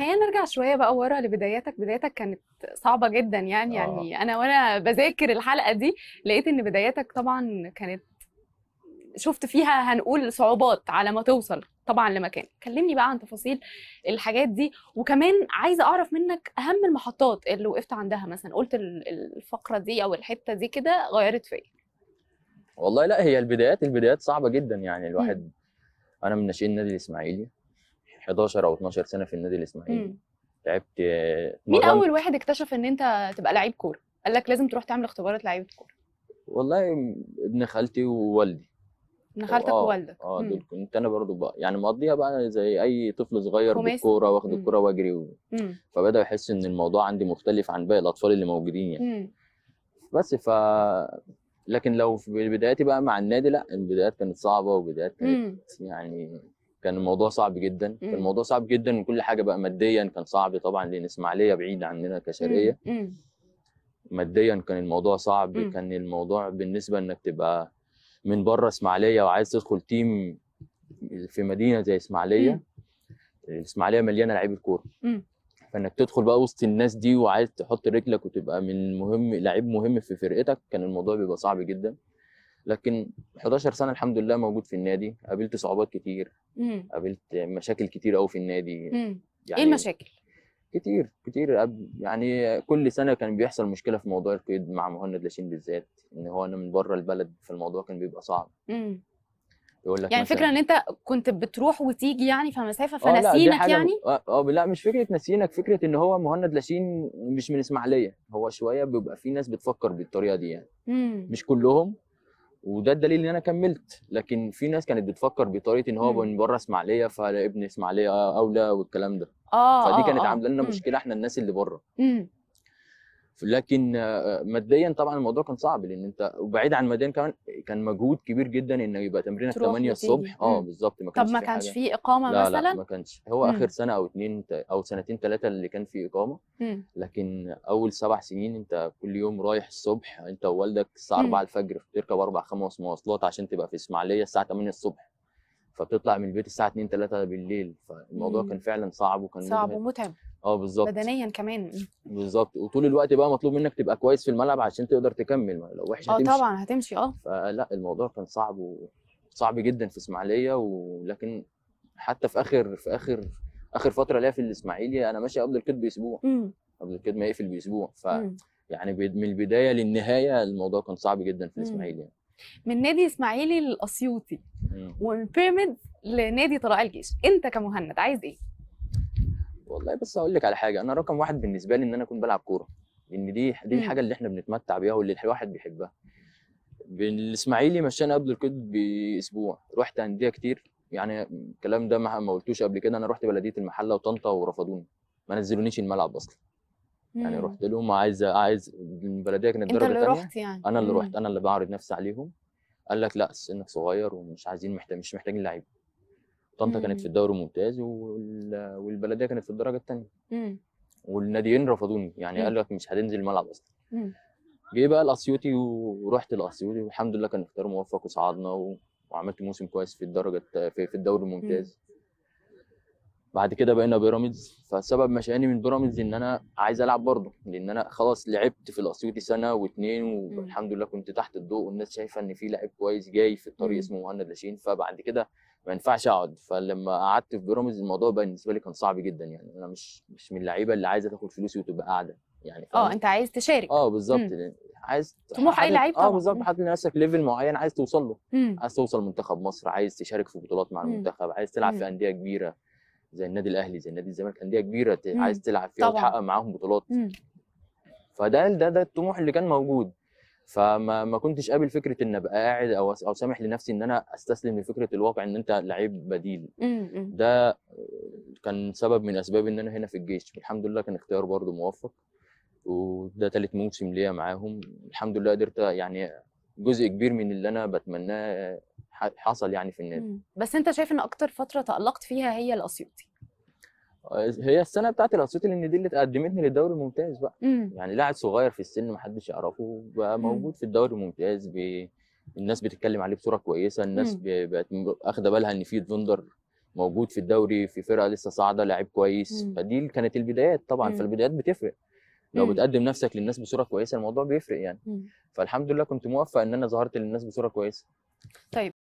خلينا نرجع شويه بقى ورا لبداياتك بداياتك كانت صعبه جدا يعني آه. يعني انا وانا بذاكر الحلقه دي لقيت ان بداياتك طبعا كانت شفت فيها هنقول صعوبات على ما توصل طبعا لمكان كلمني بقى عن تفاصيل الحاجات دي وكمان عايزه اعرف منك اهم المحطات اللي وقفت عندها مثلا قلت الفقره دي او الحته دي كده غيرت فيا والله لا هي البدايات البدايات صعبه جدا يعني الواحد م. انا من ناشئين النادي الاسماعيلي 11 او 12 سنه في النادي الاسماعيلي لعبت مين اول واحد اكتشف ان انت تبقى لعيب كوره قال لك لازم تروح تعمل اختبارات لعيبه كوره والله ابن خالتي ووالدي ابن خالتك آه ووالدك اه دول كنت انا برضو بقى يعني مقضيها بقى زي اي طفل صغير بالكوره واخد الكوره واجري و... فبدا يحس ان الموضوع عندي مختلف عن باقي الاطفال اللي موجودين يعني مم. بس ف لكن لو في بداياتي بقى مع النادي لا البدايات كانت صعبه وبدايات كانت يعني كان الموضوع صعب جدا مم. كان إمم. الموضوع صعب جدا وكل كل حاجه بقى ماديا كان صعب طبعا لان اسماعيليه بعيده عننا كشرقيه إمم، إمم. ماديا كان الموضوع صعب مم. كان الموضوع بالنسبه انك تبقى من بره اسماعيليه وعايز تدخل تيم في مدينه زي اسماعيليه اسماعيليه مليانه لعيبه كوره فانك تدخل بقى وسط الناس دي وعايز تحط رجلك وتبقى من مهم لعيب مهم في فرقتك كان الموضوع بيبقى صعب جدا لكن 11 سنه الحمد لله موجود في النادي قابلت صعوبات كتير مم. قابلت مشاكل كتير قوي في النادي مم. إيه يعني ايه المشاكل كتير كتير يعني كل سنه كان بيحصل مشكله في موضوع القيد مع مهند لاشين بالذات ان هو انا من بره البلد فالموضوع كان بيبقى صعب مم. يقول لك يعني فكره ان انت كنت بتروح وتيجي يعني فمسافه آه، فنسينك يعني آه،, اه لا مش فكره نسينك فكره ان هو مهند لاشين مش من اسماعيليه هو شويه بيبقى في ناس بتفكر بالطريقه دي يعني مم. مش كلهم وده الدليل ان انا كملت لكن في ناس كانت بتفكر بطريقه ان هو من بره اسماعيليه فلا ابن اسماعيليه اولى والكلام ده اه فدي آه، كانت آه. عامله لنا مشكله احنا الناس اللي بره لكن آه، ماديا طبعا الموضوع كان صعب لان انت وبعيد عن ماديا كمان كان مجهود كبير جدا ان يبقى تمرينك 8 الصبح اه بالظبط ما كانش طب ما كانش في اقامه لا مثلا لا ما كانش هو مم. اخر سنه او اتنين او سنتين ثلاثه اللي كان في اقامه مم. لكن اول سبع سنين انت كل يوم رايح الصبح انت ووالدك الساعه 4 الفجر تركب اربع خمس مواصلات عشان تبقى في اسماعيليه الساعه 8 الصبح فبتطلع من البيت الساعه 2 3 بالليل فالموضوع مم. كان فعلا صعب وكان صعب ومتعب اه بالظبط بدنيا كمان بالظبط وطول الوقت بقى مطلوب منك تبقى كويس في الملعب عشان تقدر تكمل لو وحش هتمشي اه طبعا هتمشي اه فلا الموضوع كان صعب وصعب جدا في اسماعيليه ولكن حتى في اخر في اخر اخر فتره ليا في الاسماعيلي انا ماشي قبل الكيد باسبوع قبل الكيد ما يقفل باسبوع ف يعني من البدايه للنهايه الموضوع كان صعب جدا في الاسماعيلي يعني. من نادي اسماعيلي للاسيوطي ومن بيراميدز لنادي طلائع الجيش انت كمهند عايز ايه والله بس اقول لك على حاجه انا رقم واحد بالنسبه لي ان انا اكون بلعب كوره لان دي دي الحاجه اللي احنا بنتمتع بيها واللي الواحد بيحبها بالاسماعيلي مشينا قبل الكود باسبوع رحت انديه كتير يعني الكلام ده ما قلتوش قبل كده انا رحت بلديه المحله وطنطا ورفضوني ما نزلونيش الملعب اصلا يعني رحت لهم عايز عايز البلديه كانت درجه ثانيه رحت يعني. انا اللي رحت انا اللي بعرض نفسي عليهم قال لك لا سنك صغير ومش عايزين محتاج مش محتاجين لعيبه طنطا كانت في الدوري الممتاز والبلديه كانت في الدرجه الثانيه والناديين رفضوني يعني قال لك مش هتنزل الملعب اصلا جه بقى الاسيوطي ورحت الاسيوطي والحمد لله كان اختيار موفق وصعدنا و... وعملت موسم كويس في الدرجه في, الدوري الممتاز بعد كده بقينا بيراميدز فسبب مشاني من بيراميدز ان انا عايز العب برضه لان انا خلاص لعبت في الاسيوطي سنه واثنين والحمد لله كنت تحت الضوء والناس شايفه ان في لاعب كويس جاي في الطريق اسمه مهند لاشين فبعد كده ما ينفعش اقعد فلما قعدت في بيراميدز الموضوع بقى بالنسبه لي كان صعب جدا يعني انا مش مش من اللعيبه اللي عايزه تاخد فلوسي وتبقى قاعده يعني اه انت عايز تشارك اه بالظبط عايز طموح اي لعيب اه بالظبط حاطط لنفسك ليفل معين عايز توصل له مم. عايز توصل منتخب مصر عايز تشارك في بطولات مع المنتخب عايز تلعب مم. في انديه كبيره زي النادي الاهلي زي النادي الزمالك انديه كبيره عايز تلعب فيها وتحقق معاهم بطولات فده ده ده الطموح اللي كان موجود فما ما كنتش قابل فكره ان ابقى قاعد او او سامح لنفسي ان انا استسلم لفكره الواقع ان انت لعيب بديل ده كان سبب من اسباب ان انا هنا في الجيش الحمد لله كان اختيار برضه موفق وده ثالث موسم ليا معاهم الحمد لله قدرت يعني جزء كبير من اللي انا بتمناه حصل يعني في النادي بس انت شايف ان اكتر فتره تالقت فيها هي الاسيوطي هي السنه بتاعتي الاسيوطي لان دي اللي قدمتني للدوري الممتاز بقى مم. يعني لاعب صغير في السن محدش يعرفه بقى موجود في الدوري الممتاز ب... الناس بتتكلم عليه بصوره كويسه الناس بقت اخده بالها ان في دوندر موجود في الدوري في فرقه لسه صاعده لاعب كويس مم. فدي كانت البدايات طبعا مم. فالبدايات بتفرق لو بتقدم نفسك للناس بصوره كويسه الموضوع بيفرق يعني مم. فالحمد لله كنت موفق ان انا ظهرت للناس بصوره كويسه طيب